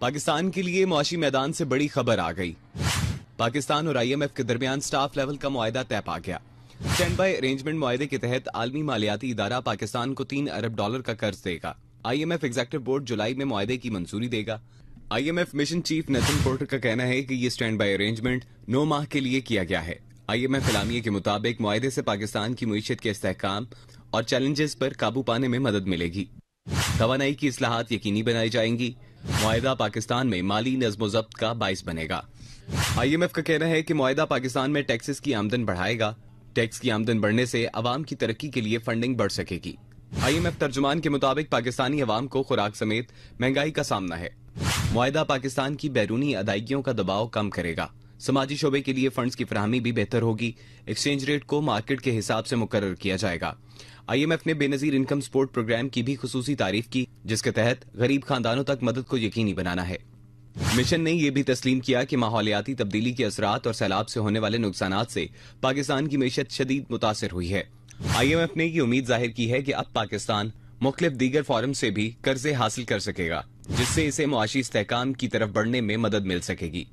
पाकिस्तान के लिए मुआशी मैदान से बड़ी खबर आ गई पाकिस्तान और आईएमएफ के दरमियान स्टाफ लेवल का मुआदा तय पा गया स्टैंड बाई अरेंजमेंट मुआदे के तहत आलमी मालियाती इदारा पाकिस्तान को तीन अरब डॉलर का कर्ज देगा आईएमएफ एग्जेक्टिव बोर्ड जुलाई में मुआदे की मंजूरी देगा IMF mission chief Nathan Porter का कहना है कि ये स्टैंड बाई अरेंजमेंट नौ माह के लिए किया गया है आईएमएफ इलामी के मुताबिक मुआदे से पाकिस्तान की मीशत के इसकाम और चैलेंजेस पर काबू पाने में मदद मिलेगी तोानाई की असलाहत यकीनी बनाई जाएंगी माहा पाकिस्तान में माली नज्म जब्त का बायस बनेगा आई एम एफ का कहना है कि माहा पाकिस्तान में टैक्सेस की आमदन बढ़ाएगा टैक्स की आमदन बढ़ने से अवाम की तरक्की के लिए फंडिंग बढ़ सकेगी आई एम एफ तर्जुमान के मुताबिक पाकिस्तानी अवाम को खुराक समेत महंगाई का सामना है माहा पाकिस्तान की बैरूनी अदायगियों का दबाव कम करेगा समाजी शोबे के लिए फंड्स की फरहमी भी बेहतर होगी एक्सचेंज रेट को मार्केट के हिसाब से मुकर किया जाएगा आईएमएफ ने बेनजीर इनकम सपोर्ट प्रोग्राम की भी खसूसी तारीफ की जिसके तहत गरीब खानदानों तक मदद को यकीनी बनाना है मिशन ने यह भी तस्लीम किया कि माहौलियाती तब्दीली के असरात और सैलाब से होने वाले नुकसान से पाकिस्तान की मीशत शदीद मुतासर हुई है आईएमएफ ने ये उम्मीद जाहिर की है कि अब पाकिस्तान मुख्तलिफ दीगर फॉरम से भी कर्जे हासिल कर सकेगा जिससे इसे मुआशी इस्तेकाम की तरफ बढ़ने में मदद मिल सकेगी